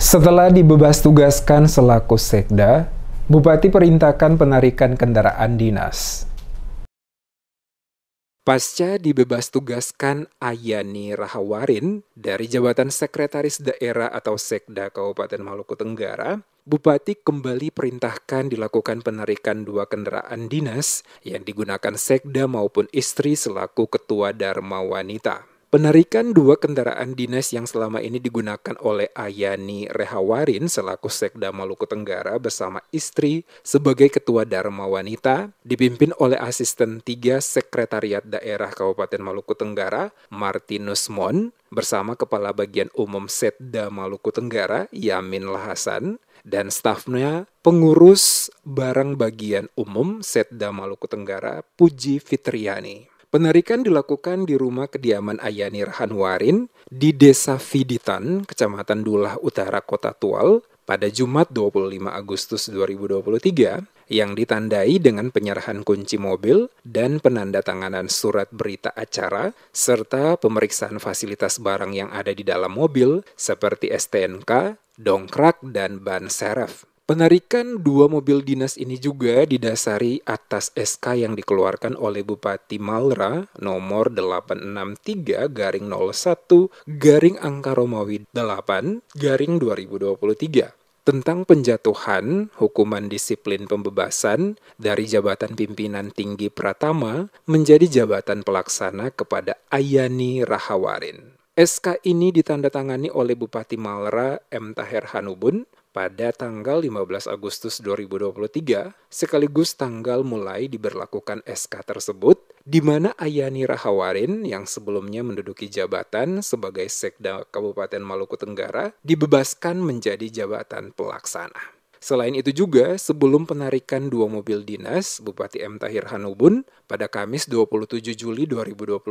Setelah dibebas tugaskan selaku sekda, Bupati perintahkan penarikan kendaraan dinas. Pasca dibebas tugaskan Ayani Rahawarin dari jabatan sekretaris daerah atau sekda Kabupaten Maluku Tenggara, Bupati kembali perintahkan dilakukan penarikan dua kendaraan dinas yang digunakan sekda maupun istri selaku ketua Dharma Wanita. Penarikan dua kendaraan dinas yang selama ini digunakan oleh Ayani Rehawarin selaku Sekda Maluku Tenggara bersama istri sebagai Ketua Dharma Wanita dipimpin oleh Asisten 3 Sekretariat Daerah Kabupaten Maluku Tenggara Martinus Mon bersama Kepala Bagian Umum Setda Maluku Tenggara Yamin Lahasan dan stafnya pengurus barang bagian umum Setda Maluku Tenggara Puji Fitriani. Penarikan dilakukan di rumah kediaman Ayani Rahanwarin di Desa Viditan, Kecamatan Dulah Utara Kota Tual pada Jumat 25 Agustus 2023 yang ditandai dengan penyerahan kunci mobil dan penanda tanganan surat berita acara serta pemeriksaan fasilitas barang yang ada di dalam mobil seperti STNK, dongkrak, dan ban serep. Penarikan dua mobil dinas ini juga didasari atas SK yang dikeluarkan oleh Bupati Malra nomor 863 garing 01 garing angka Romawi 8 garing 2023 tentang penjatuhan hukuman disiplin pembebasan dari jabatan pimpinan tinggi Pratama menjadi jabatan pelaksana kepada Ayani Rahawarin. SK ini ditandatangani oleh Bupati Malra M. Taher Hanubun pada tanggal 15 Agustus 2023, sekaligus tanggal mulai diberlakukan SK tersebut, di mana Ayani Rahawarin yang sebelumnya menduduki jabatan sebagai Sekda Kabupaten Maluku Tenggara dibebaskan menjadi jabatan pelaksana. Selain itu juga, sebelum penarikan dua mobil dinas Bupati M. Tahir Hanubun pada Kamis 27 Juli 2023,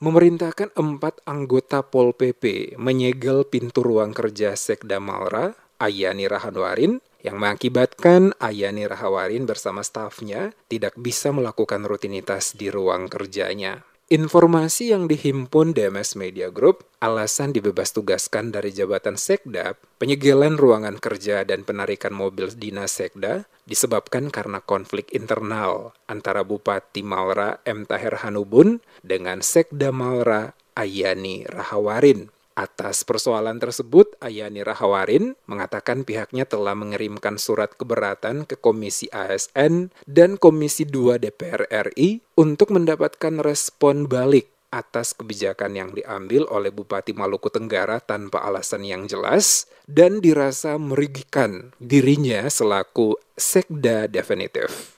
memerintahkan empat anggota Pol PP menyegel pintu ruang kerja Sekda Malra Ayani Rahanwarin yang mengakibatkan Ayani Rahawarin bersama stafnya tidak bisa melakukan rutinitas di ruang kerjanya. Informasi yang dihimpun DMS Media Group, alasan dibebas tugaskan dari jabatan Sekda, penyegelan ruangan kerja dan penarikan mobil dinas Sekda disebabkan karena konflik internal antara Bupati Malra M. Taher Hanubun dengan Sekda Malra Ayani Rahawarin. Atas persoalan tersebut, Ayani Rahawarin mengatakan pihaknya telah mengirimkan surat keberatan ke Komisi ASN dan Komisi 2 DPR RI untuk mendapatkan respon balik atas kebijakan yang diambil oleh Bupati Maluku Tenggara tanpa alasan yang jelas dan dirasa merugikan dirinya selaku sekda definitif.